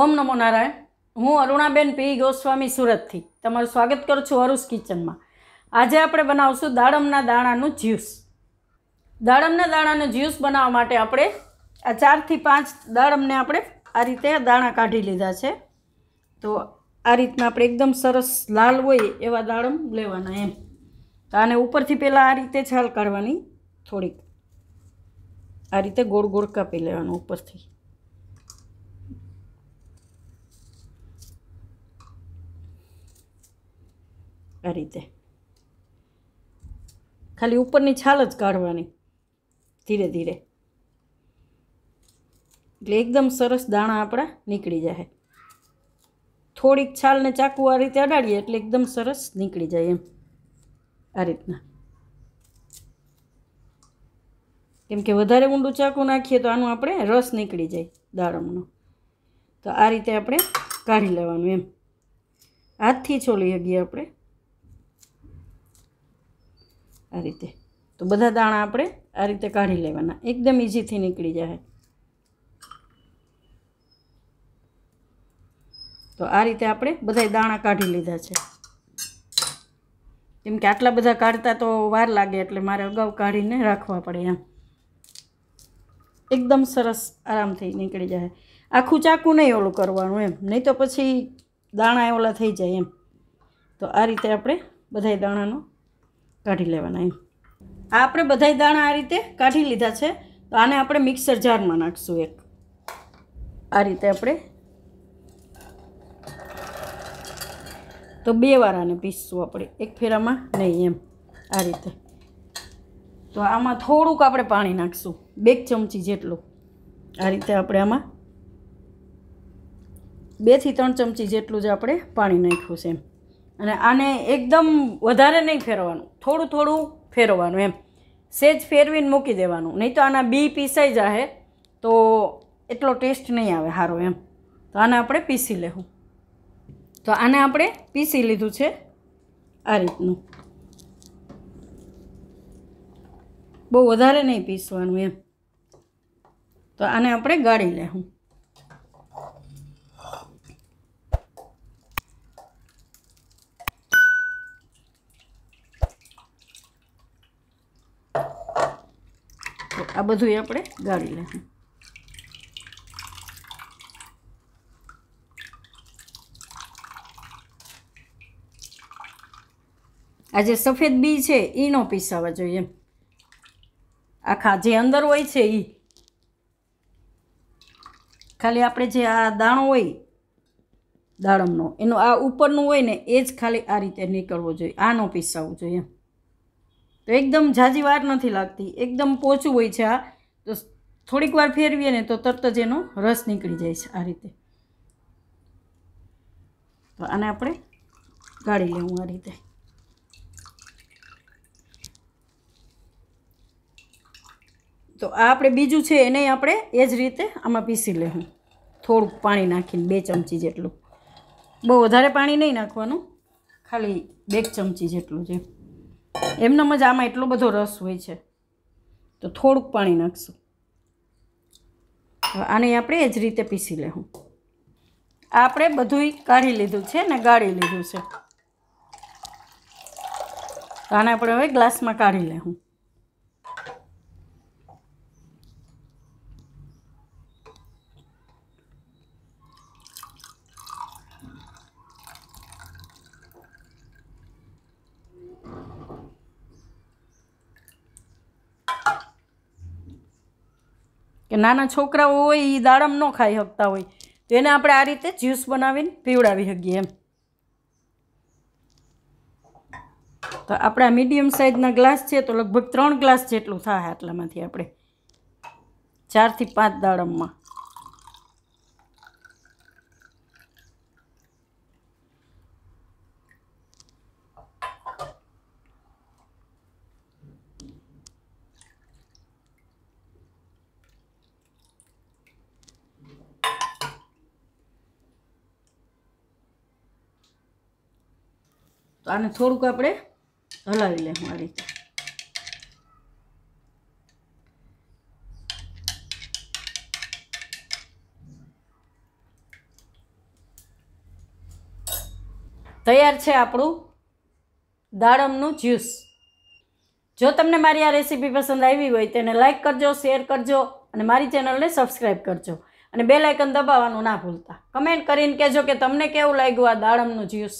ઓમ નમો નારાયણ હું અરુણાબેન પી ગોસ્વામી સુરતથી તમારું સ્વાગત કરું છું અરુસ કિચનમાં આજે આપણે બનાવશું દાડમના દાણાનું જ્યુસ દાડમના દાણાનું જ્યુસ બનાવવા માટે આપણે આ ચારથી પાંચ દાડમને આપણે આ રીતે દાણા કાઢી લીધા છે તો આ રીતના આપણે એકદમ સરસ લાલ હોય એવા દાડમ લેવાના એમ તો આને ઉપરથી પહેલાં આ રીતે છાલ કાઢવાની થોડીક આ રીતે ગોળ ગોળ કાપી લેવાનું ઉપરથી આ રીતે ખાલી ઉપરની છાલ જ કાઢવાની ધીરે ધીરે એટલે એકદમ સરસ દાણા આપણા નીકળી જાય થોડીક છાલને ચાકુ આ રીતે અડાડીએ એટલે એકદમ સરસ નીકળી જાય એમ આ રીતના કેમ કે વધારે ઊંડું ચાકુ નાખીએ તો આનું આપણે રસ નીકળી જાય દાડમનો તો આ રીતે આપણે કાઢી લેવાનું એમ હાથથી છોલી હગીએ આપણે આ રીતે તો બધા દાણા આપણે આ રીતે કાઢી લેવાના એકદમ ઇઝીથી નીકળી જાય તો આ રીતે આપણે બધા દાણા કાઢી લીધા છે કેમ કે આટલા બધા કાઢતા તો વાર લાગે એટલે મારે અગાઉ કાઢીને રાખવા પડે એમ એકદમ સરસ આરામથી નીકળી જાય આખું ચાકું નહીં ઓલું કરવાનું એમ નહીં તો પછી દાણા ઓલા થઈ જાય એમ તો આ રીતે આપણે બધા દાણાનો કાઢી લેવાના એમ આ આપણે બધાય દાણા આ રીતે કાઢી લીધા છે તો આને આપણે મિક્સર જારમાં નાખીશું એક આ રીતે આપણે તો બે વાર આને પીસશું આપણે એક ફેરામાં નહીં એમ આ રીતે તો આમાં થોડુંક આપણે પાણી નાખીશું બે ચમચી જેટલું આ રીતે આપણે આમાં બેથી ત્રણ ચમચી જેટલું જ આપણે પાણી નાખ્યું છે એમ અને આને એકદમ વધારે નહીં ફેરવાનું થોડું થોડું ફેરવવાનું એમ સેજ ફેરવીને મૂકી દેવાનું નહીં તો આના બી પીસાઈ જાહે તો એટલો ટેસ્ટ નહીં આવે સારો એમ તો આને આપણે પીસી લેવું તો આને આપણે પીસી લીધું છે આ રીતનું બહુ વધારે નહીં પીસવાનું એમ તો આને આપણે ગાળી લેવું તો આ બધું આપણે ગાળી લઈશું આ જે સફેદ બી છે એ ન પીસાવા જોઈએ આખા જે અંદર હોય છે એ ખાલી આપણે જે આ દાણો હોય દાડમનો એનો આ ઉપરનું હોય ને એ જ ખાલી આ રીતે નીકળવો જોઈએ આ ન પીસાવવું જોઈએ તો એકદમ ઝાઝી વાર નથી લાગતી એકદમ પોચું હોય છે આ તો થોડીક વાર ફેરવીએ ને તો તરત જ એનો રસ નીકળી જાય છે આ રીતે તો આને આપણે ગાળી લેવું આ રીતે તો આ આપણે બીજું છે એને આપણે એ જ રીતે આમાં પીસી લેવું થોડુંક પાણી નાખીને બે ચમચી જેટલું બહુ વધારે પાણી નહીં નાખવાનું ખાલી બે ચમચી જેટલું છે એમનામ જ આમાં એટલો બધો રસ હોય છે તો થોડુંક પાણી નાખશું આને આપણે એ જ રીતે પીસી લેવું આપણે બધુંય કાઢી લીધું છે ને ગાળી લીધું છે આને આપણે હવે ગ્લાસમાં કાઢી લેવું કે નાના છોકરાઓ હોય એ દાડમ ન ખાઈ શકતા હોય તો એને આપણે આ રીતે જ્યુસ બનાવીને પીવડાવી શકીએ એમ તો આપણા મીડિયમ સાઇઝના ગ્લાસ છે તો લગભગ ત્રણ ગ્લાસ જેટલું થાય આટલામાંથી આપણે ચારથી પાંચ દાડમમાં તો આને થોડુંક આપણે હલાવી લેવું આ રીતે તૈયાર છે આપણું દાડમનું જ્યુસ જો તમને મારી આ રેસીપી પસંદ આવી હોય તેને લાઇક કરજો શેર કરજો અને મારી ચેનલને સબસ્ક્રાઈબ કરજો અને બે લાઇકન દબાવવાનું ના ભૂલતા કમેન્ટ કરીને કહેજો કે તમને કેવું લાગ્યું આ દાડમનું જ્યુસ